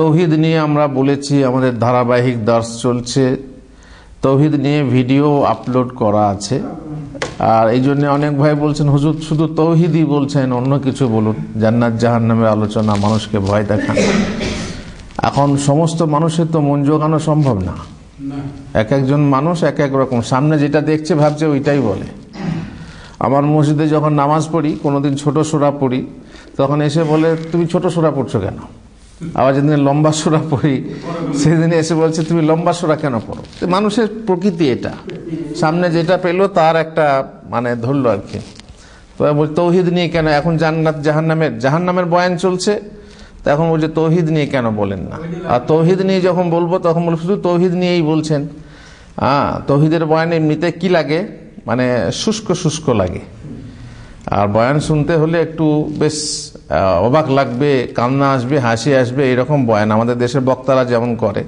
তৌহিদ নিয়ে আমরা বলেছি আমাদের ধারাবাহিক দর্শ চলছে তৌহিদ নিয়ে ভিডিও আপলোড করা আছে আর এই জন্য অনেক ভাই বলছেন হুজুর শুধু তৌহিদই বলছেন অন্য কিছু বলুন জান্নাত জাহান নামের আলোচনা মানুষকে ভয় দেখান এখন সমস্ত মানুষের তো মন জোগানো সম্ভব না এক একজন মানুষ এক এক রকম সামনে যেটা দেখছে ভাবছে ওইটাই বলে আমার মসজিদে যখন নামাজ পড়ি কোনোদিন ছোট সোরা পড়ি তখন এসে বলে তুমি ছোট সোরা পড়ছো কেন আবার যেদিন লম্বা সুরা পড়ি সেদিন এসে বলছে তুমি লম্বা সুরা কেন পড়ো মানুষের প্রকৃতি এটা সামনে যেটা পেলো তার একটা মানে ধরল আর কি বলছে তৌহিদ নিয়ে কেন এখন জান্নাত জাহান্নামের জাহান্নামের বয়ান চলছে এখন বলছে তৌহিদ নিয়ে কেন বলেন না আর তৌহিদ নিয়ে যখন বলবো তখন বলবো শুধু তৌহিদ নিয়েই বলছেন হ্যাঁ তৌহিদের বয়ান এমনিতে কি লাগে মানে শুষ্ক শুষ্ক লাগে আর বয়ান শুনতে হলে একটু বেশ অবাক লাগবে কান্না আসবে হাসি আসবে এরকম বয়ান আমাদের দেশের বক্তারা যেমন করে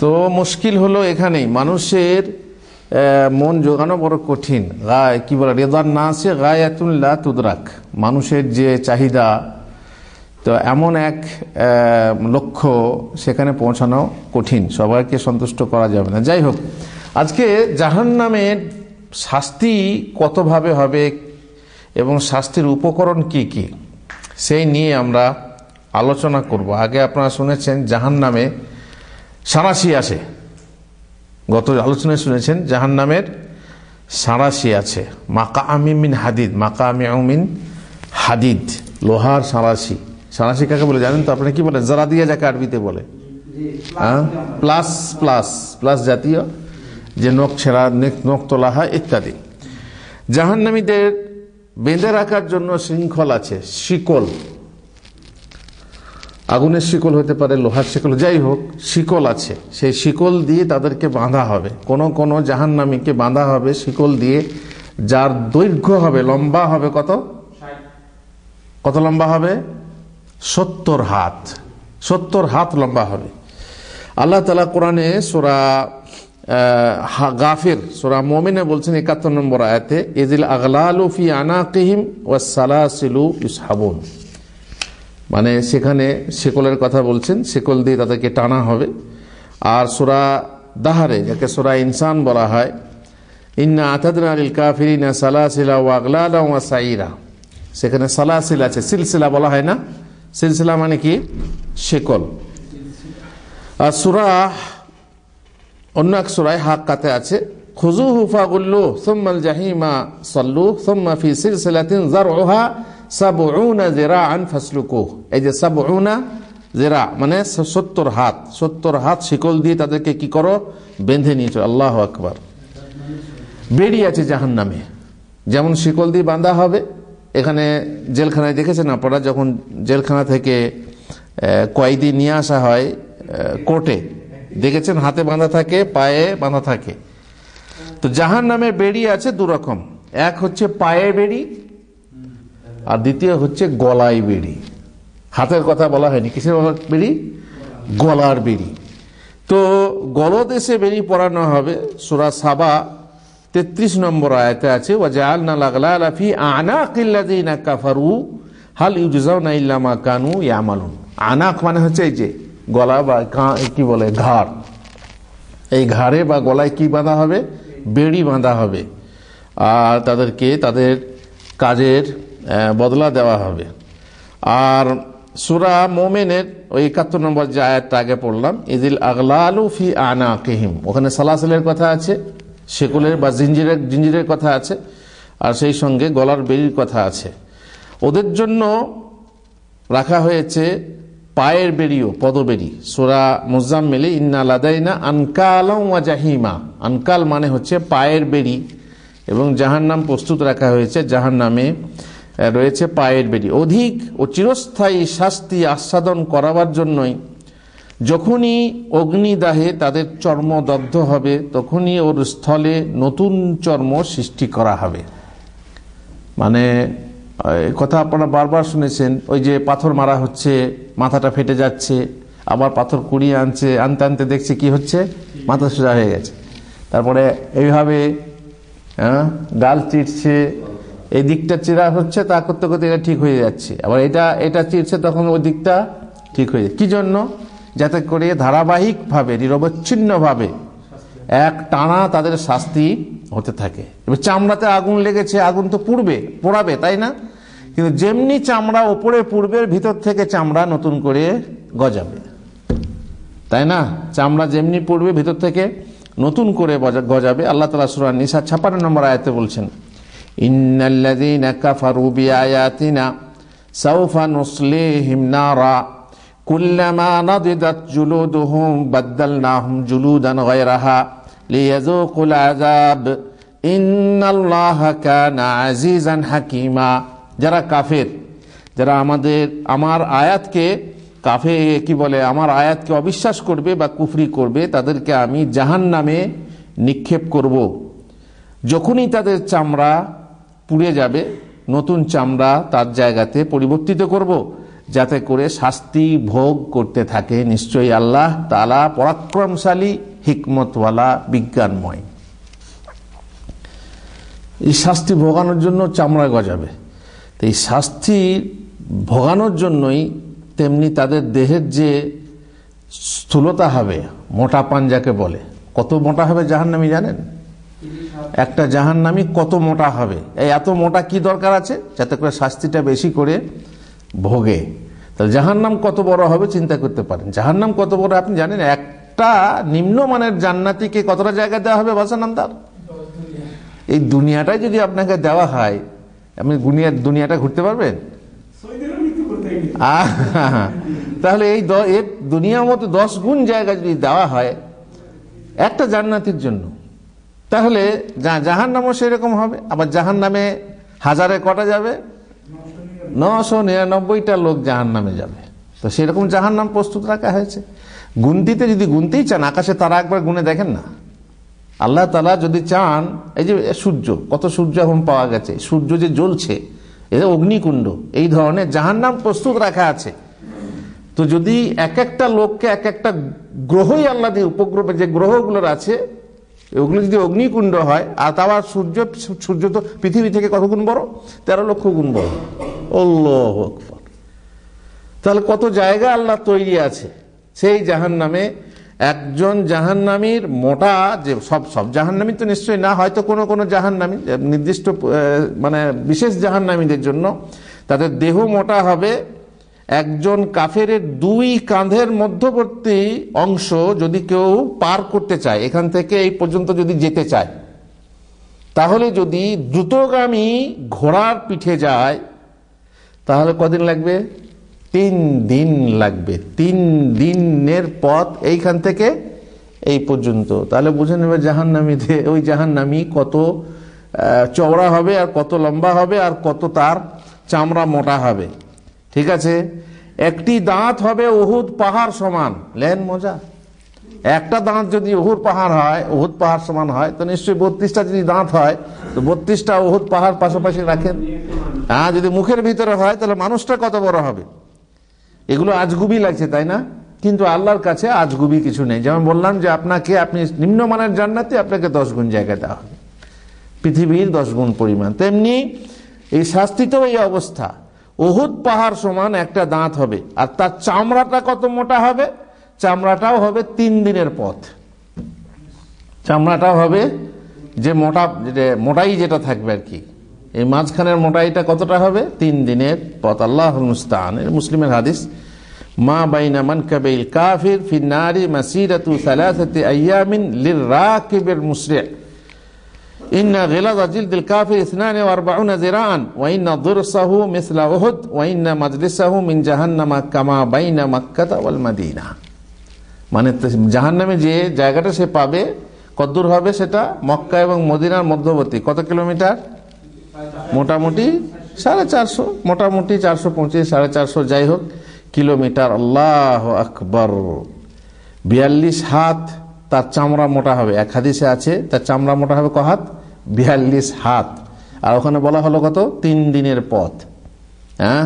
তো মুশকিল হলো এখানেই মানুষের মন জোগানো বড় কঠিন গায় কী বলে রেদার না আছে গায়ে গায়াতুল্লা তুদরাক মানুষের যে চাহিদা তো এমন এক লক্ষ্য সেখানে পৌঁছানো কঠিন সবাইকে সন্তুষ্ট করা যাবে না যাই হোক আজকে জাহান নামের শাস্তি কতভাবে হবে এবং শাস্তির উপকরণ কি কি সেই নিয়ে আমরা আলোচনা করব আগে আপনারা শুনেছেন জাহান নামে সাঁড়াশি আছে গত আলোচনায় শুনেছেন জাহান নামের সাঁড়াশি আছে মাকা আমিমিন হাদিদ মাকা আমিমিন হাদিদ লোহার সাঁড়াশি সাঁড়াশি কাকে বলে জানেন তো আপনি কি বলে জারা দিয়ে যাকে আরবিতে বলে হ্যাঁ প্লাস প্লাস প্লাস জাতীয় যে নখ ছেঁড়া নখ তোলা হয় ইত্যাদি জাহান্নামীদের বেঁধে রাখার জন্য শৃঙ্খল আছে শিকল আগুনের শিকল হতে পারে লোহার শিকল যাই হোক শিকল আছে সেই শিকল দিয়ে তাদেরকে বাঁধা হবে কোন কোন নামীকে বাঁধা হবে শিকল দিয়ে যার দৈর্ঘ্য হবে লম্বা হবে কত কত লম্বা হবে সত্তর হাত সত্তর হাত লম্বা হবে আল্লাহ তালা কোরআনে সোরা গাফির সোরা মোমিনে বলছেন একাত্তর নম্বর আয়াতে এজিল আগলালু ফি আনাকিহিম ওয়াসালাসিলু ইসহাবুন মানে সেখানে শেকলের কথা বলছেন শেকল দিয়ে তাদেরকে টানা হবে আর সোরা দাহারে যাকে সোরা ইনসান বলা হয় ইন্না আতাদনা আলিল কাফিরিনা সালাসিলা ও আগলালা ওয়া সাইরা সেখানে সালাসিল আছে সিলসিলা বলা হয় না সিলসিলা মানে কি শেকল আর সুরাহ অন্য এক সুরায় কাতে আছে খুজু হুফা উল্লু সোম্মাল জাহিমা সল্লু সোম্মা ফি সিলসিলাতিন জার ওহা সাবউনা জেরা আন ফাসলুকু এই যে সাবউনা জেরা মানে সত্তর হাত সত্তর হাত শিকল দিয়ে তাদেরকে কি করো বেঁধে নিয়েছ আল্লাহ আকবার বেরিয়ে আছে জাহান নামে যেমন শিকল দিয়ে বাঁধা হবে এখানে জেলখানায় দেখেছেন আপনারা যখন জেলখানা থেকে কয়েদি নিয়ে আসা হয় কোর্টে দেখেছেন হাতে বাঁধা থাকে পায়ে বাঁধা থাকে তো জাহান নামে বেড়ি আছে দুরকম এক হচ্ছে পায়ে বেড়ি আর দ্বিতীয় হচ্ছে গলায় বেড়ি হাতের কথা বলা হয়নি কিসের বেড়ি গলার বেড়ি তো গলদেশে বেড়ি পড়ানো হবে সুরা সাবা তেত্রিশ নম্বর আয়তে আছে ওয়াজাল না লাগলা কাফারু হাল ইউজাউনা ইল্লামা কানু ইয়ামালুন আনাক মানে হচ্ছে এই যে গলা বা কি বলে ঘাড় এই ঘাড়ে বা গলায় কি বাঁধা হবে বেড়ি বাঁধা হবে আর তাদেরকে তাদের কাজের বদলা দেওয়া হবে আর সুরা মোমেনের ওই একাত্তর নম্বর যে আয়াতটা আগে পড়লাম ইদিল আগলা আলু ফি আনা কেহিম ওখানে সালাসেলের কথা আছে শেকুলের বা জিঞ্জিরের জিঞ্জিরের কথা আছে আর সেই সঙ্গে গলার বেড়ির কথা আছে ওদের জন্য রাখা হয়েছে পায়ের বেরিও পদবেরি সোরা মেলে ইন্না লাদাইনা আনকাল জাহিমা আনকাল মানে হচ্ছে পায়ের বেরি এবং যাহার নাম প্রস্তুত রাখা হয়েছে যাহার নামে রয়েছে পায়ের বেরি অধিক ও চিরস্থায়ী শাস্তি আস্বাদন করাবার জন্যই যখনই অগ্নিদাহে তাদের চর্ম দগ্ধ হবে তখনই ওর স্থলে নতুন চর্ম সৃষ্টি করা হবে মানে কথা আপনারা বারবার শুনেছেন ওই যে পাথর মারা হচ্ছে মাথাটা ফেটে যাচ্ছে আবার পাথর কুড়িয়ে আনছে আনতে আনতে দেখছে কি হচ্ছে মাথা সোজা হয়ে গেছে তারপরে এইভাবে গাল হ্যাঁ, চিটছে এই দিকটা চিরা হচ্ছে তা করতে করতে এটা ঠিক হয়ে যাচ্ছে আবার এটা এটা চিরছে তখন ওই দিকটা ঠিক হয়ে যাচ্ছে কি জন্য যাতে করে ধারাবাহিকভাবে নিরবচ্ছিন্নভাবে এক টানা তাদের শাস্তি হতে থাকে এবার চামড়াতে আগুন লেগেছে আগুন তো পুড়বে পোড়াবে তাই না কিন্তু যেমনি চামড়া ওপরে পুড়বে ভিতর থেকে চামড়া নতুন করে গজাবে তাই না চামড়া যেমনি পড়বে ভিতর থেকে নতুন করে গজাবে আল্লাহ তালা সুরান নিসা ছাপান্ন নম্বর আয়তে বলছেন ইন্নাল্লাযীনা কাফারু আয়াতিনা সাউফা নুসলিহিম নারা كلما نضجت جلودهم بدلناهم جلودا غيرها ليذوقوا العذاب إن الله كان عزيزا حكيما যারা কাফের যারা আমাদের আমার আয়াতকে কাফে কি বলে আমার আয়াতকে অবিশ্বাস করবে বা কুফরি করবে তাদেরকে আমি জাহান নামে নিক্ষেপ করব। যখনই তাদের চামড়া পুড়ে যাবে নতুন চামড়া তার জায়গাতে পরিবর্তিত করব। যাতে করে শাস্তি ভোগ করতে থাকে নিশ্চয়ই আল্লাহ তালা পরাক্রমশালী হিকমতওয়ালা বিজ্ঞানময় এই শাস্তি ভোগানোর জন্য চামড়া গজাবে তো এই শাস্তি ভোগানোর জন্যই তেমনি তাদের দেহের যে স্থূলতা হবে মোটা পাঞ্জাকে বলে কত মোটা হবে জাহান্নামি জানেন একটা জাহান্নামি কত মোটা হবে এই এত মোটা কি দরকার আছে যাতে করে শাস্তিটা বেশি করে ভোগে তাহলে জাহান্নাম কত বড় হবে চিন্তা করতে পারেন নাম কত বড় আপনি জানেন একটা নিম্নমানের জান্নাতিকে কতটা জায়গা দেওয়া হবে তার এই দুনিয়াটাই যদি আপনাকে দেওয়া হয় আপনি গুনিয়া দুনিয়াটা ঘুরতে পারবেন তাহলে এই এর দুনিয়ার মতো দশ গুণ জায়গা যদি দেওয়া হয় একটা জান্নাতির জন্য তাহলে জাহান নামও সেরকম হবে আবার জাহান নামে হাজারে কটা যাবে নশো নিরানব্বইটা লোক জাহান নামে যাবে তো সেরকম জাহান নাম প্রস্তুত রাখা হয়েছে গুনতিতে যদি গুনতেই চান আকাশে তারা একবার গুনে দেখেন না আল্লাহ তালা যদি চান এই যে সূর্য কত সূর্য এখন পাওয়া গেছে সূর্য যে জ্বলছে এটা অগ্নিকুণ্ড এই ধরনের জাহান নাম প্রস্তুত রাখা আছে তো যদি এক একটা লোককে এক একটা গ্রহই আল্লাহ দিয়ে উপগ্রহে যে গ্রহগুলোর আছে ওগুলো যদি অগ্নিকুণ্ড হয় আর তাও সূর্য সূর্য তো পৃথিবী থেকে কত গুণ বড় তেরো লক্ষ গুণ বড় তাহলে কত জায়গা আল্লাহ তৈরি আছে সেই জাহান নামে একজন নামির মোটা যে সব সব নামি তো নিশ্চয়ই না হয়তো কোনো কোনো নামি নির্দিষ্ট মানে বিশেষ জাহান্নামীদের জন্য তাদের দেহ মোটা হবে একজন কাফের দুই কাঁধের মধ্যবর্তী অংশ যদি কেউ পার করতে চায় এখান থেকে এই পর্যন্ত যদি যেতে চায় তাহলে যদি দ্রুতগামী ঘোড়ার পিঠে যায় তাহলে কদিন লাগবে তিন দিন লাগবে তিন দিনের পথ এইখান থেকে এই পর্যন্ত তাহলে বুঝে নেবে জাহান্নামিতে ওই জাহান্নামি কত চওড়া হবে আর কত লম্বা হবে আর কত তার চামড়া মোটা হবে ঠিক আছে একটি দাঁত হবে ওহুদ পাহাড় সমান লেন মজা একটা দাঁত যদি ওহুর পাহাড় হয় ওহুদ পাহাড় সমান হয় তো নিশ্চয়ই বত্রিশটা যদি দাঁত হয় তো বত্রিশটা ওহুদ পাহাড় পাশাপাশি রাখেন হ্যাঁ যদি মুখের ভিতরে হয় তাহলে মানুষটা কত বড় হবে এগুলো আজগুবি লাগছে তাই না কিন্তু আল্লাহর কাছে আজগুবি কিছু নেই যেমন বললাম যে আপনাকে আপনি নিম্নমানের জান্নাতে আপনাকে দশ গুণ জায়গা দেওয়া হবে পৃথিবীর দশ গুণ পরিমাণ তেমনি এই শাস্তিতেও এই অবস্থা ওহুদ পাহাড় সমান একটা দাঁত হবে আর তার চামড়াটা কত মোটা হবে চামড়াটাও হবে তিন দিনের পথ চামড়াটাও হবে যে মোটা যেটা মোটাই যেটা থাকবে আর কি এই মাঝখানের মোটাইটা কতটা হবে তিন দিনের পথ আল্লাহ মুস্তান মুসলিমের হাদিস মা বাইনা মান কাবিল কাফির ফিন্নারি মাসিরাতু সালাসাতি আইয়ামিন লির রাকিবের মুসরি ইন গিলাদ জিলদিল কাফির 42 জিরান ওয়া ইন্না দিরসাহু মিসলা উহুদ ওয়া ইন্না মাজলিসাহু মিন জাহান্নামা কামা বাইনা মক্কাতা ওয়াল মাদিনা মানে জাহান নামে যে জায়গাটা সে পাবে কদ্দূর হবে সেটা মক্কা এবং মদিনার মধ্যবর্তী কত কিলোমিটার মোটামুটি সাড়ে চারশো মোটামুটি চারশো পঁচিশ সাড়ে চারশো যাই হোক কিলোমিটার আল্লাহ আকবর বিয়াল্লিশ হাত তার চামড়া মোটা হবে এক হাদিসে আছে তার চামড়া মোটা হবে কহাত বিয়াল্লিশ হাত আর ওখানে বলা হলো কত তিন দিনের পথ হ্যাঁ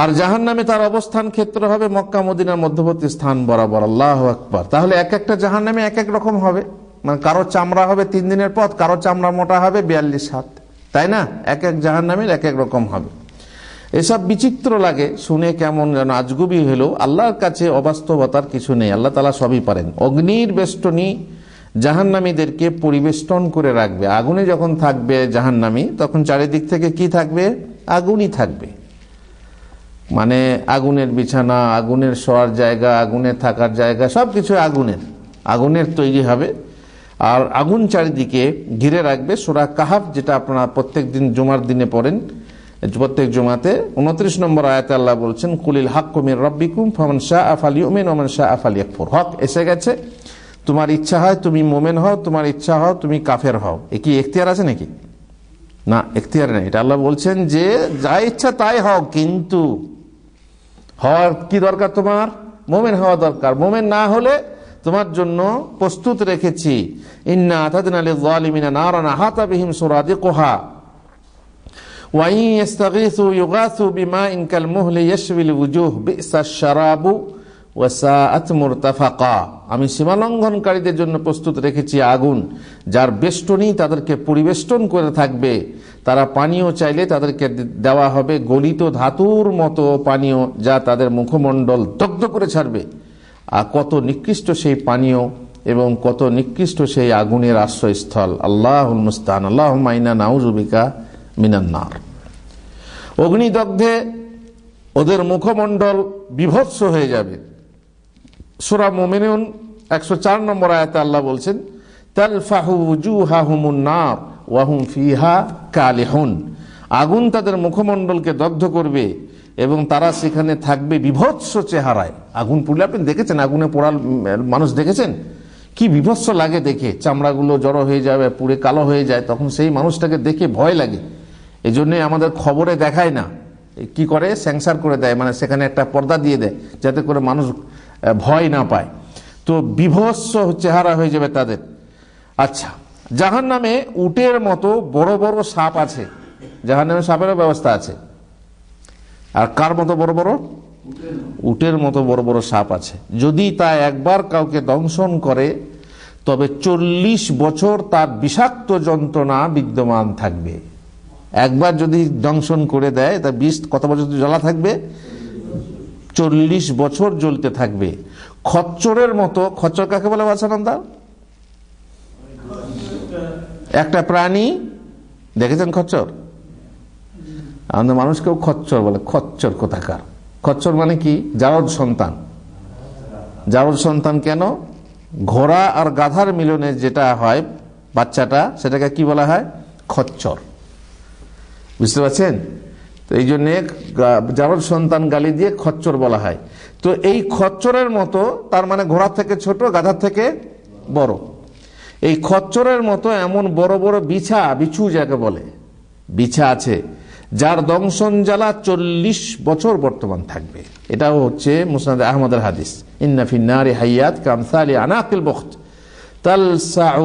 আর জাহান নামে তার অবস্থান ক্ষেত্র হবে মক্কা মদিনার মধ্যবর্তী স্থান বরাবর আল্লাহ আকবর তাহলে এক একটা জাহান নামে এক এক রকম হবে মানে কারো চামড়া হবে তিন দিনের পথ কারো চামড়া মোটা হবে বিয়াল্লিশ হাত তাই না এক এক জাহান নামের এক এক রকম হবে এসব বিচিত্র লাগে শুনে কেমন যেন আজগুবি হলো আল্লাহর কাছে অবাস্তবতার কিছু নেই আল্লাহ তালা সবই পারেন অগ্নির বেষ্টনী জাহান্নামীদেরকে পরিবেষ্টন করে রাখবে আগুনে যখন থাকবে জাহান্নামী তখন চারিদিক থেকে কি থাকবে আগুনই থাকবে মানে আগুনের বিছানা আগুনের শোয়ার জায়গা আগুনের থাকার জায়গা সব কিছু আগুনের আগুনের তৈরি হবে আর আগুন চারিদিকে ঘিরে রাখবে সোরা কাহাব যেটা আপনারা প্রত্যেক দিন জুমার দিনে পড়েন প্রত্যেক জমাতে উনত্রিশ নম্বর আয়াত আল্লাহ বলছেন কুলিল হাক কুমির রব্বিকুম ফমন শাহ আফালি উমেন ওমন শাহ আফালি আকফুর হক এসে গেছে তোমার ইচ্ছা হয় তুমি মোমেন হও তোমার ইচ্ছা হও তুমি কাফের হও এ কি এখতিয়ার আছে নাকি না এখতিয়ার নেই এটা আল্লাহ বলছেন যে যা ইচ্ছা তাই হও কিন্তু হওয়ার কি দরকার তোমার মোমেন হওয়া দরকার মোমেন না হলে তোমার জন্য প্রস্তুত রেখেছি ইন্না আতাদিন আলী জালিমিনা নারানা হাতা বিহিম দে কোহা ওয়াই ইস্তাগীসু ইউগাসু বিমা ইনকাল মুহলি ইয়াশবিল উজুহ বিসা শারাবু ওয়াসাআত মুরতাফাকা আমি সীমালঙ্ঘনকারীদের জন্য প্রস্তুত রেখেছি আগুন যার বেষ্টনী তাদেরকে পরিবেষ্টন করে থাকবে তারা পানীয় চাইলে তাদেরকে দেওয়া হবে গলিত ধাতুর মতো পানীয় যা তাদের মুখমণ্ডল দগ্ধ করে ছাড়বে আর কত নিকৃষ্ট সেই পানীয় এবং কত নিকৃষ্ট সেই আগুনের আশ্রয়স্থল আল্লাহ মুস্তান আল্লাহ মাইনা নাউজুবিকা মিনান্নার অগ্নিদগ্ধে ওদের মুখমণ্ডল বিভৎস হয়ে যাবে সুরা মোমিনুন একশো চার নম্বর আয়তে আল্লাহ বলছেন আগুন তাদের মুখমণ্ডলকে দগ্ধ করবে এবং তারা সেখানে থাকবে বিভৎস চেহারায় আগুন পুড়লে আপনি দেখেছেন আগুনে পোড়াল মানুষ দেখেছেন কি বিভৎস লাগে দেখে চামড়াগুলো জড়ো হয়ে যাবে পুড়ে কালো হয়ে যায় তখন সেই মানুষটাকে দেখে ভয় লাগে এই জন্যে আমাদের খবরে দেখায় না কি করে স্যাংসার করে দেয় মানে সেখানে একটা পর্দা দিয়ে দেয় যাতে করে মানুষ ভয় না পায় তো বিভৎস চেহারা হয়ে যাবে তাদের আচ্ছা জাহান নামে উটের মতো বড় বড় সাপ আছে জাহান নামে সাপেরও ব্যবস্থা আছে আর কার মতো বড় বড় উটের মতো বড় বড় সাপ আছে যদি তা একবার কাউকে দংশন করে তবে চল্লিশ বছর তার বিষাক্ত যন্ত্রণা বিদ্যমান থাকবে একবার যদি দংশন করে দেয় তা বিষ কত বছর জ্বলা থাকবে চল্লিশ বছর জ্বলতে থাকবে খচ্চরের মতো খচ্চর কাকে বলে বাসানন্দা একটা প্রাণী দেখেছেন খচ্চর আমাদের মানুষকেও খচ্চর বলে খচ্চর কোথাকার খচ্চর মানে কি জারদ সন্তান জারদ সন্তান কেন ঘোড়া আর গাধার মিলনে যেটা হয় বাচ্চাটা সেটাকে কি বলা হয় খচ্চর বুঝতে পারছেন তো এই জন্যে যার সন্তান গালি দিয়ে খচ্চর বলা হয় তো এই খচ্চরের মতো তার মানে ঘোড়া থেকে ছোট গাধার থেকে বড় এই খচ্চরের মতো এমন বড় বড় বিছা বিছু যাকে বলে বিছা আছে যার দংশন জ্বালা চল্লিশ বছর বর্তমান থাকবে এটাও হচ্ছে মুসনাদ আহমদ হাদিস ইন্নাফিনারি হাইয়াত আলী আনাকিল বখত তাল সাউ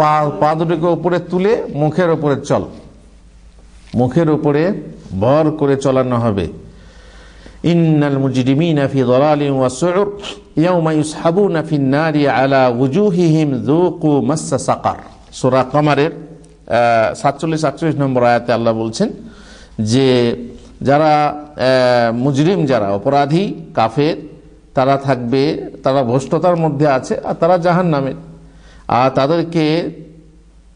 পা পা দুটোকে উপরে তুলে মুখের উপরে চল মুখের উপরে ভর করে চলানো হবে আলা সাকার নম্বর আয়াতে আল্লাহ বলছেন যে যারা মুজরিম যারা অপরাধী কাফের তারা থাকবে তারা ভ্রষ্টতার মধ্যে আছে আর তারা জাহান নামের আর তাদেরকে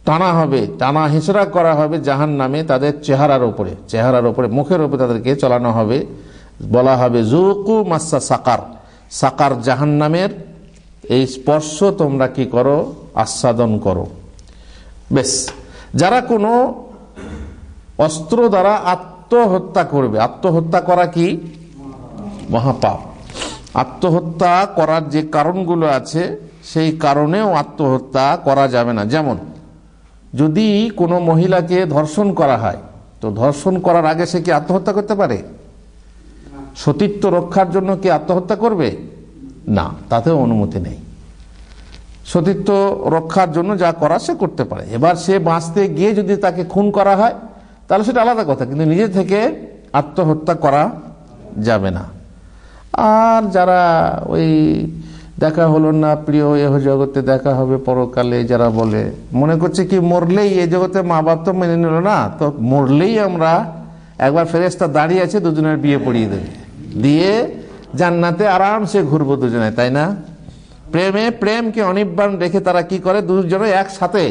টানা হবে টানা হেঁচড়া করা হবে জাহান নামে তাদের চেহারার ওপরে চেহারার ওপরে মুখের ওপরে তাদেরকে চলানো হবে বলা হবে জুকু মাসা সাকার সাকার জাহান নামের এই স্পর্শ তোমরা কি করো আস্বাদন করো বেশ যারা কোনো অস্ত্র দ্বারা আত্মহত্যা করবে আত্মহত্যা করা কি মহাপাপ আত্মহত্যা করার যে কারণগুলো আছে সেই কারণেও আত্মহত্যা করা যাবে না যেমন যদি কোনো মহিলাকে ধর্ষণ করা হয় তো ধর্ষণ করার আগে সে কি আত্মহত্যা করতে পারে সতীত্ব রক্ষার জন্য কি আত্মহত্যা করবে না তাতেও অনুমতি নেই সতীত্ব রক্ষার জন্য যা করা সে করতে পারে এবার সে বাঁচতে গিয়ে যদি তাকে খুন করা হয় তাহলে সেটা আলাদা কথা কিন্তু নিজে থেকে আত্মহত্যা করা যাবে না আর যারা ওই দেখা হলো না প্রিয় এহ জগতে দেখা হবে পরকালে যারা বলে মনে করছে কি মরলেই এ জগতে মা বাপ তো মেনে নিল না তো মরলেই আমরা একবার ফেরেস্তা দাঁড়িয়ে আছে দুজনের বিয়ে পড়িয়ে দেবে দিয়ে জান্নাতে আরামসে ঘুরবো দুজনে তাই না প্রেমে প্রেমকে অনির্বাণ রেখে তারা কি করে দুজনে একসাথে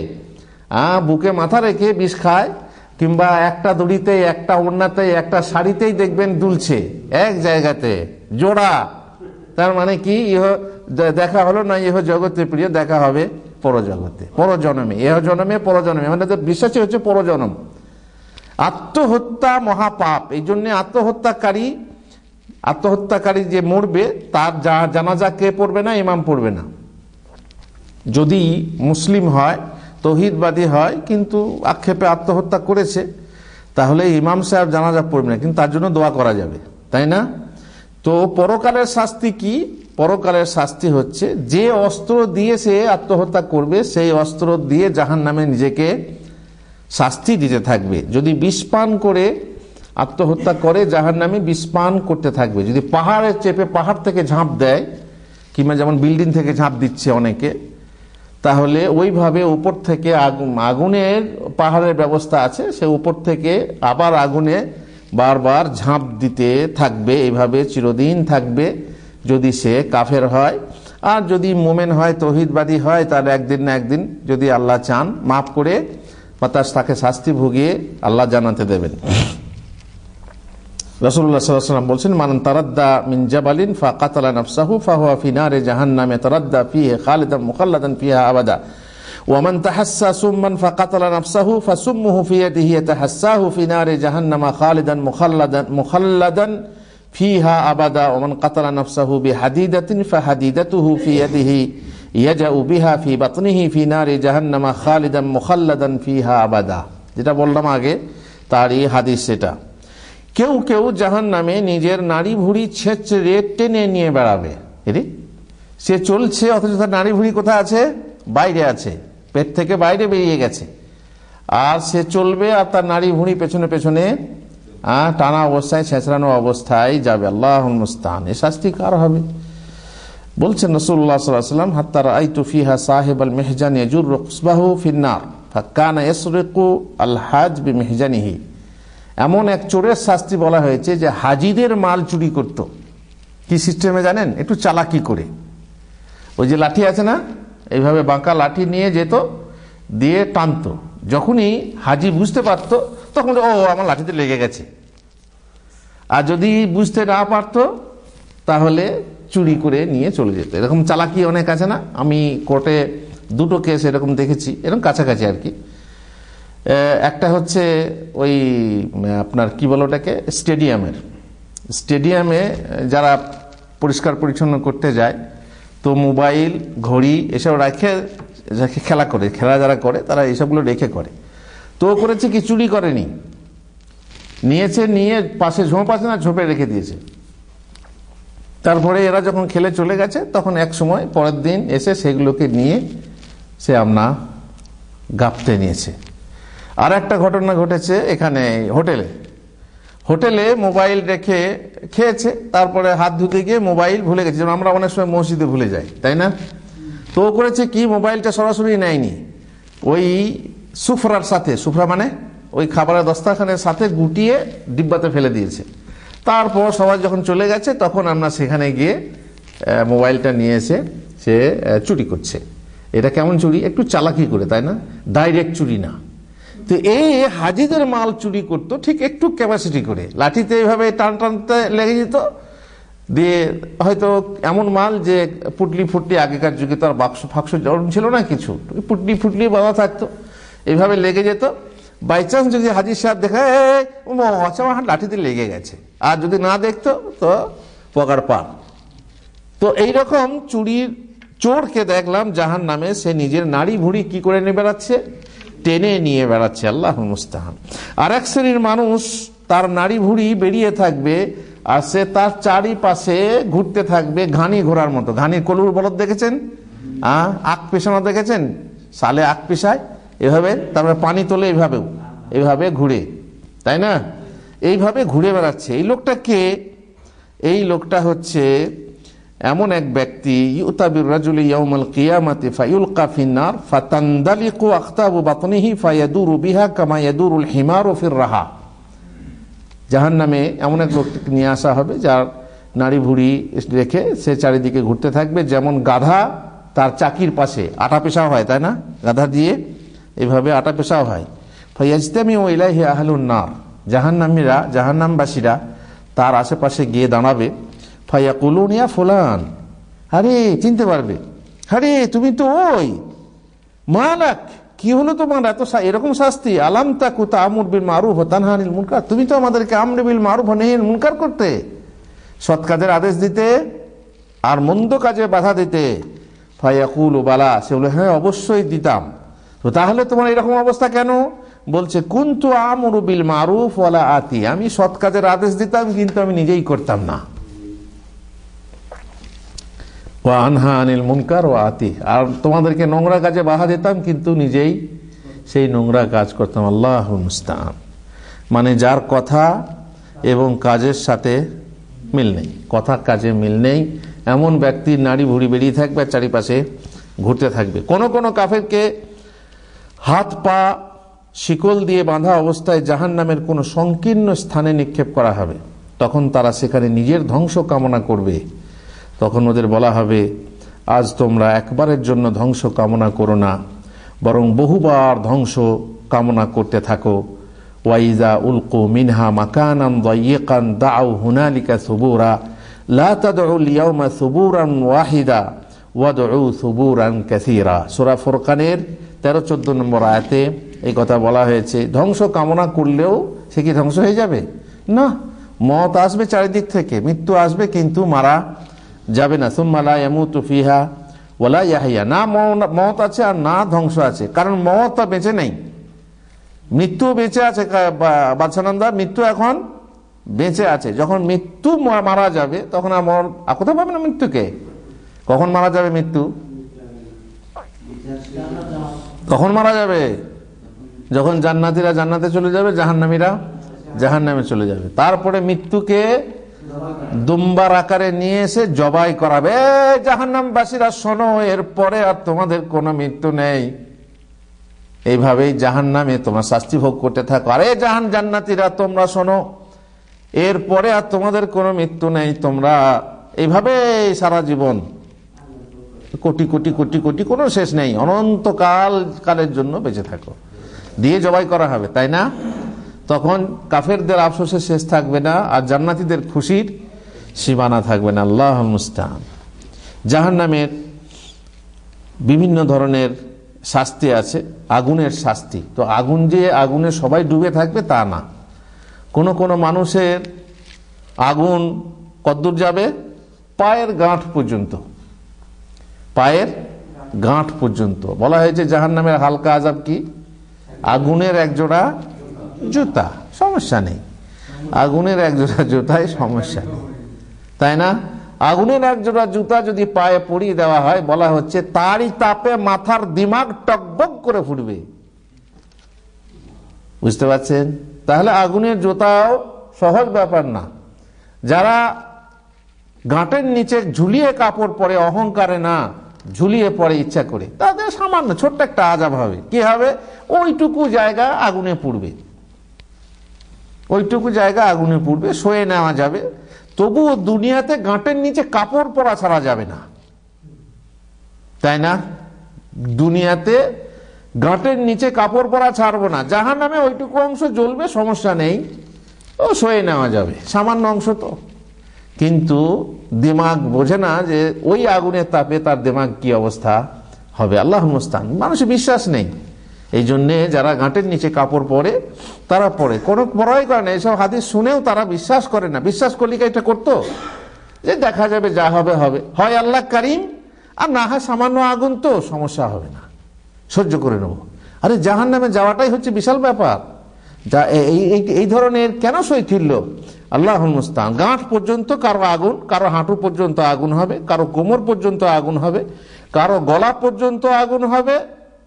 আ বুকে মাথা রেখে বিষ খায় কিংবা একটা দড়িতে একটা ওড়নাতে একটা শাড়িতেই দেখবেন দুলছে এক জায়গাতে জোড়া তার মানে কি ইহ দেখা হলো না ইহ জগতে প্রিয় দেখা হবে পরজগতে পরজনমে ইহ জনমে পরজনমে মানে তো বিশ্বাসই হচ্ছে পরজনম আত্মহত্যা মহাপাপ এই জন্য আত্মহত্যাকারী আত্মহত্যাকারী যে মরবে তার যা জানাজা কে পড়বে না ইমাম পড়বে না যদি মুসলিম হয় তহিদবাদী হয় কিন্তু আক্ষেপে আত্মহত্যা করেছে তাহলে ইমাম সাহেব জানাজা পড়বে না কিন্তু তার জন্য দোয়া করা যাবে তাই না তো পরকালের শাস্তি কি পরকালের শাস্তি হচ্ছে যে অস্ত্র দিয়ে সে আত্মহত্যা করবে সেই অস্ত্র দিয়ে জাহান নামে নিজেকে শাস্তি দিতে থাকবে যদি বিষপান করে আত্মহত্যা করে জাহান নামে বিষপান করতে থাকবে যদি পাহাড়ে চেপে পাহাড় থেকে ঝাঁপ দেয় কিংবা যেমন বিল্ডিং থেকে ঝাঁপ দিচ্ছে অনেকে তাহলে ওইভাবে উপর থেকে আগুনের পাহাড়ের ব্যবস্থা আছে সে উপর থেকে আবার আগুনে বারবার ঝাঁপ দিতে থাকবে এভাবে চিরদিন থাকবে যদি সে কাফের হয় আর যদি মোমেন হয় তহিদবাদী হয় তার একদিন না একদিন যদি আল্লাহ চান মাফ করে বা তাকে শাস্তি ভুগিয়ে আল্লাহ জানাতে দেবেন রসুল্লাহ সাল্লাম বলছেন মান তারাদ্দা মিন জাবালিন ফা কাতালা নফসাহু ফাহুয়া ফিনারে জাহান্নামে তারাদ্দা ফিহে খালেদা মুখাল্লাদান ফিহা আবাদা ওয়ামান তাহাসা সুম্মান ফাকাতালা নাফসাহু ফাসুম্মুহু ফিয়াদিহি তাহাসাহু ফি নারে জাহান্নামা খালিদান মুখাল্লাদান মুখাল্লাদান ফিহা আবাদা ওমান কাতালা নাফসাহু বিহাদিদাতিন ফাহাদিদাতুহু ফিয়াদিহি ইয়াজাউ বিহা ফি বাতনিহি ফি নারে জাহান্নামা খালিদান মুখাল্লাদান ফিহা আবাদা যেটা বললাম আগে তারই হাদিস সেটা কেউ কেউ জাহান নামে নিজের নাড়ি ভুড়ি ছেচড়ে টেনে নিয়ে বেড়াবে সে চলছে অথচ তার নাড়ি ভুড়ি কোথায় আছে বাইরে আছে পেট থেকে বাইরে বেরিয়ে গেছে আর সে চলবে আর তার নারী ভুঁড়ি পেছনে পেছনে টানা অবস্থায় ছেঁচড়ানো অবস্থায় যাবে আল্লাহ মুস্তান এ শাস্তি কার হবে বলছেন রসুল্লাহ সাল্লাম হাত্তার আই তুফিহা সাহেব আল মেহজান ফিন্নার এমন এক চোরের শাস্তি বলা হয়েছে যে হাজিদের মাল চুরি করত কি সিস্টেমে জানেন একটু চালাকি করে ওই যে লাঠি আছে না এইভাবে বাঁকা লাঠি নিয়ে যেত দিয়ে টানত যখনই হাজি বুঝতে পারতো তখন ও আমার লাঠিতে লেগে গেছে আর যদি বুঝতে না পারত তাহলে চুরি করে নিয়ে চলে যেত এরকম চালাকি অনেক আছে না আমি কোর্টে দুটো কেস এরকম দেখেছি এরকম কাছাকাছি আর কি একটা হচ্ছে ওই আপনার কি বলো ওটাকে স্টেডিয়ামের স্টেডিয়ামে যারা পরিষ্কার পরিচ্ছন্ন করতে যায় তো মোবাইল ঘড়ি এসব রাখে রেখে খেলা করে খেলা যারা করে তারা এইসবগুলো রেখে করে তো করেছে কি চুরি করেনি নিয়েছে নিয়ে পাশে ঝোঁপ আছে না ঝোঁপে রেখে দিয়েছে তারপরে এরা যখন খেলে চলে গেছে তখন এক সময় পরের দিন এসে সেগুলোকে নিয়ে সে আমরা গাপতে নিয়েছে আর একটা ঘটনা ঘটেছে এখানে হোটেলে হোটেলে মোবাইল রেখে খেয়েছে তারপরে হাত ধুতে গিয়ে মোবাইল ভুলে গেছে যেমন আমরা অনেক সময় মসজিদে ভুলে যাই তাই না তো করেছে কি মোবাইলটা সরাসরি নেয়নি ওই সুফরার সাথে সুফরা মানে ওই খাবারের দস্তাখানের সাথে গুটিয়ে ডিব্বাতে ফেলে দিয়েছে তারপর সবাই যখন চলে গেছে তখন আমরা সেখানে গিয়ে মোবাইলটা নিয়ে এসে সে চুরি করছে এটা কেমন চুরি একটু চালাকি করে তাই না ডাইরেক্ট চুরি না তো এই হাজিদের মাল চুরি করতো ঠিক একটু ক্যাপাসিটি করে লাঠিতে এইভাবে টান টানতে লেগে যেত দিয়ে হয়তো এমন মাল যে পুটলি ফুটলি আগেকার যুগে তো আর বাক্স ফাক্স জরম ছিল না কিছু পুটলি ফুটলি বাঁধা থাকতো এইভাবে লেগে যেত বাই চান্স যদি হাজির সাহেব দেখা আচ্ছা আমার লাঠিতে লেগে গেছে আর যদি না দেখতো তো পকার পার তো এইরকম চুরির চোরকে দেখলাম জাহান নামে সে নিজের নাড়ি ভুড়ি কি করে নিয়ে বেড়াচ্ছে টেনে নিয়ে বেড়াচ্ছে আল্লাহ মুস্তাহান আর এক শ্রেণীর মানুষ তার নাড়ি ভুড়ি বেরিয়ে থাকবে আর সে তার চারিপাশে ঘুরতে থাকবে ঘানি ঘোরার মতো ঘানি কলুর বলদ দেখেছেন হ্যাঁ আখ পেশানো দেখেছেন সালে আখ পেশায় এভাবে তারপরে পানি তোলে এভাবেও এভাবে ঘুরে তাই না এইভাবে ঘুরে বেড়াচ্ছে এই লোকটা কে এই লোকটা হচ্ছে এমন এক ব্যক্তি ইউতাবির রাজুল ইয়াউমুল কিয়ামাতে ফাইউল কাফিনার ফাতান্দালিকু আখতাবু বাতনিহি ফায়াদুরু বিহা কামা ইয়াদুরুল হিমার ও ফির রাহা জাহান্নামে এমন এক লোকটিকে নিয়ে আসা হবে যার নাড়ি ভুড়ি রেখে সে চারিদিকে ঘুরতে থাকবে যেমন গাধা তার চাকির পাশে আটা পেশাও হয় তাই না গাধা দিয়ে এভাবে আটা পেশাও হয় ফাইয়াজতামি ও ইলাহি আহলুন নার জাহান্নামীরা জাহান্নামবাসীরা তার আশেপাশে গিয়ে দাঁড়াবে ফাইয়া কুলুনিয়া ফোলান আরে চিনতে পারবে আরে তুমি তো ওই মালাক কি হলো তোমার এত এরকম শাস্তি আলাম তা তা আমর বিল মারুফ তানহানিল মুনকার তুমি তো আমাদেরকে আমর বিল মারুফ নেহিল মুনকার করতে সৎ কাজের আদেশ দিতে আর মন্দ কাজে বাধা দিতে ও বালা সে বলে হ্যাঁ অবশ্যই দিতাম তো তাহলে তোমার এরকম অবস্থা কেন বলছে কুন্তু আমরু বিল মারুফ ওলা আতি আমি সৎ কাজের আদেশ দিতাম কিন্তু আমি নিজেই করতাম না ও আনহা আনিল মুনকার ও আতি আর তোমাদেরকে নোংরা কাজে বাহা দিতাম কিন্তু নিজেই সেই নোংরা কাজ করতাম আল্লাহ মুস্তান মানে যার কথা এবং কাজের সাথে মিল নেই কথা কাজে মিল নেই এমন ব্যক্তির নারী ভুড়ি বেরিয়ে থাকবে চারিপাশে ঘুরতে থাকবে কোন কোন কাফেরকে হাত পা শিকল দিয়ে বাঁধা অবস্থায় জাহান নামের কোনো সংকীর্ণ স্থানে নিক্ষেপ করা হবে তখন তারা সেখানে নিজের ধ্বংস কামনা করবে তখন ওদের বলা হবে আজ তোমরা একবারের জন্য ধ্বংস কামনা করো না বরং বহুবার ধ্বংস কামনা করতে থাকো ওয়াইজা উল্কো মিনহা মাকানান দয়েকান দাউ হুনালিকা সুবুরা লা তাদউল ইয়াউমা সুবুরান ওয়াহিদা ওয়াদউ সুবুরান কাসীরা সূরা ফুরকানের 13 14 নম্বর আয়াতে এই কথা বলা হয়েছে ধ্বংস কামনা করলেও সে কি ধ্বংস হয়ে যাবে না মত আসবে চারিদিক থেকে মৃত্যু আসবে কিন্তু মারা যাবে না সুম্মালা ইয়ামুতু ফিহা ওলা ইয়াহিয়া না মত আছে আর না ধ্বংস আছে কারণ মত বেঁচে নেই মৃত্যু বেঁচে আছে বাদশানন্দা মৃত্যু এখন বেঁচে আছে যখন মৃত্যু মারা যাবে তখন আর মর কোথাও পাবে না মৃত্যুকে কখন মারা যাবে মৃত্যু কখন মারা যাবে যখন জান্নাতিরা জান্নাতে চলে যাবে জাহান্নামীরা জাহান্নামে চলে যাবে তারপরে মৃত্যুকে দুম্বার আকারে নিয়ে এসে জবাই করাবে জাহান্নামবাসীরা শোনো এর পরে আর তোমাদের কোনো মৃত্যু নেই এইভাবেই জাহান নামে তোমার শাস্তি ভোগ করতে থাকো আরে জাহান জান্নাতিরা তোমরা শোনো এরপরে আর তোমাদের কোনো মৃত্যু নেই তোমরা এইভাবে সারা জীবন কোটি কোটি কোটি কোটি কোনো শেষ নেই অনন্তকাল কালের জন্য বেঁচে থাকো দিয়ে জবাই করা হবে তাই না তখন কাফেরদের আফসোসে শেষ থাকবে না আর জান্নাতিদের খুশির সীমানা থাকবে না আল্লাহ মুস্তান জাহান নামের বিভিন্ন ধরনের শাস্তি আছে আগুনের শাস্তি তো আগুন যে আগুনে সবাই ডুবে থাকবে তা না কোনো কোনো মানুষের আগুন কদ্দূর যাবে পায়ের গাঁট পর্যন্ত পায়ের গাঁট পর্যন্ত বলা হয়েছে জাহান নামের হালকা আজাব কি আগুনের একজোড়া জুতা সমস্যা নেই আগুনের একজোড়া জুতায় সমস্যা নেই তাই না আগুনের একজোড়া জুতা যদি পায়ে পরিয়ে দেওয়া হয় বলা হচ্ছে তারই তাপে মাথার দিমাগ টকবক করে ফুটবে বুঝতে পারছেন তাহলে আগুনের জুতাও সহজ ব্যাপার না যারা গাঁটের নিচে ঝুলিয়ে কাপড় পরে অহংকারে না ঝুলিয়ে পড়ে ইচ্ছা করে তাদের সামান্য ছোট্ট একটা আজাব হবে কি হবে ওইটুকু জায়গা আগুনে পুড়বে ওইটুকু জায়গা আগুনে পুড়বে সয়ে নেওয়া যাবে তবুও দুনিয়াতে গাঁটের নিচে কাপড় পরা ছাড়া যাবে না তাই না দুনিয়াতে গাঁটের নিচে কাপড় পরা ছাড়বো না জাহান নামে ওইটুকু অংশ জ্বলবে সমস্যা নেই ও সয়ে নেওয়া যাবে সামান্য অংশ তো কিন্তু দিমাগ বোঝে না যে ওই আগুনের তাপে তার দিমাগ কি অবস্থা হবে আল্লাহ মুস্তান মানুষের বিশ্বাস নেই এই জন্যে যারা ঘাটের নিচে কাপড় পরে তারা পরে কোনো পরাই করে না এইসব হাদিস শুনেও তারা বিশ্বাস করে না বিশ্বাস করলে এটা করতো যে দেখা যাবে যা হবে হবে হয় আল্লাহ কারিম আর না হয় সামান্য আগুন তো সমস্যা হবে না সহ্য করে নেব আরে জাহান নামে যাওয়াটাই হচ্ছে বিশাল ব্যাপার যা এই এই ধরনের কেন শৈথিল্য আল্লাহ মুস্তান গাঁট পর্যন্ত কারো আগুন কারো হাঁটু পর্যন্ত আগুন হবে কারো কোমর পর্যন্ত আগুন হবে কারো গলা পর্যন্ত আগুন হবে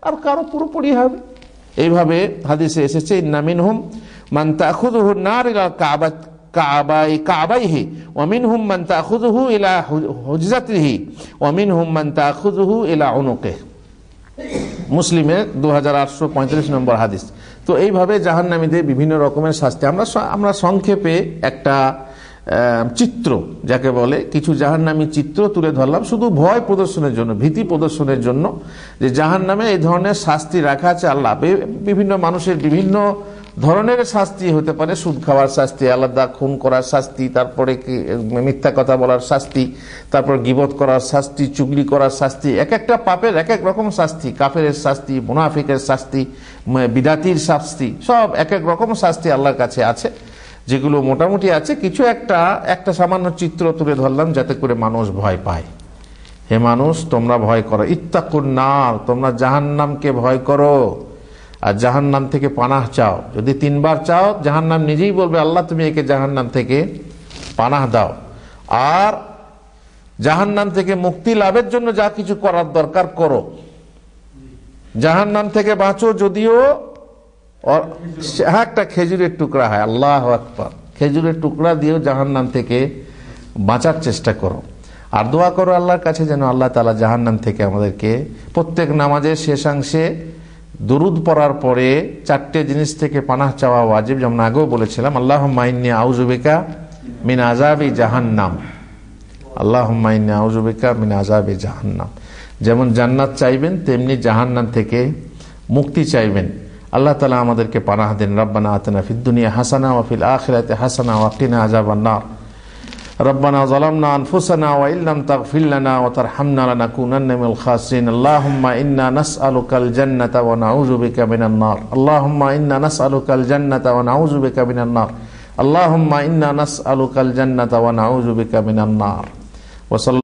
আর কারো পুরোপুরি হবে এইভাবে হাদিসে এসেছে নামিন হুম মান্তা খুদ হুর না কাবাই অমিন হুম মান্তা অমিন হুম মান্তা দু নম্বর হাদিস তো এইভাবে জাহান্নামীদের বিভিন্ন রকমের শাস্তি আমরা আমরা সংক্ষেপে একটা চিত্র যাকে বলে কিছু নামী চিত্র তুলে ধরলাম শুধু ভয় প্রদর্শনের জন্য ভীতি প্রদর্শনের জন্য যে জাহান নামে এই ধরনের শাস্তি রাখা আছে আল্লাহ বিভিন্ন মানুষের বিভিন্ন ধরনের শাস্তি হতে পারে সুদ খাওয়ার শাস্তি আলাদা খুন করার শাস্তি তারপরে মিথ্যা কথা বলার শাস্তি তারপর গিবত করার শাস্তি চুগলি করার শাস্তি এক একটা পাপের এক এক রকম শাস্তি কাফের শাস্তি মুনাফিকের শাস্তি বিদাতির শাস্তি সব এক এক রকম শাস্তি আল্লাহর কাছে আছে যেগুলো মোটামুটি আছে কিছু একটা একটা সামান্য চিত্র তুলে ধরলাম যাতে করে মানুষ ভয় পায় হে মানুষ তোমরা ভয় করো ইত্তাকুর নার তোমরা জাহান্নামকে ভয় করো আর জাহান্নাম থেকে পানাহ চাও যদি তিনবার চাও জাহান্নাম নিজেই বলবে আল্লাহ তুমি একে জাহান্নাম থেকে পানাহ দাও আর জাহান্নাম থেকে মুক্তি লাভের জন্য যা কিছু করার দরকার করো জাহান্নাম থেকে বাঁচো যদিও হ্যাঁ, একটা খেজুরের টুকরা হয় আল্লাহ আকবর খেজুরের টুকরা দিয়েও জাহান্নাম থেকে বাঁচার চেষ্টা করো আর দোয়া করো আল্লাহর কাছে যেন আল্লাহ তালা জাহান্নাম থেকে আমাদেরকে প্রত্যেক নামাজের শেষাংশে দুরুদ পড়ার পরে চারটে জিনিস থেকে পানাহ চাওয়া ওয়াজিব যেমন আগেও বলেছিলাম আল্লাহ মাইন্নি আউজুবিকা মিন আজাবি জাহান্নাম আল্লাহ মাইন্নি আউজুবিকা মিন আজাবি জাহান্নাম যেমন জান্নাত চাইবেন তেমনি জাহান্নাম থেকে মুক্তি চাইবেন আল্লাহ তালা আমাদেরকে পানাহ দিন রব্বানা আতনা ফিদ্দুনিয়া হাসানা ওয়াফিল আখিরাতে হাসানা ওয়াকিনা আজাবান্নার রব্বানা জলামনা আনফুসানা ওয়া ইল্লাম তাগফিল্লানা ওয়া তারহামনা লানাকুনান্না মিনাল খাসিরিন আল্লাহুম্মা ইন্না নাসআলুকাল জান্নাতা ওয়া নাউযু বিকা মিনান নার আল্লাহুম্মা ইন্না নাসআলুকাল জান্নাতা ওয়া নাউযু বিকা মিনান নার আল্লাহুম্মা ইন্না নাসআলুকাল জান্নাতা ওয়া নাউযু বিকা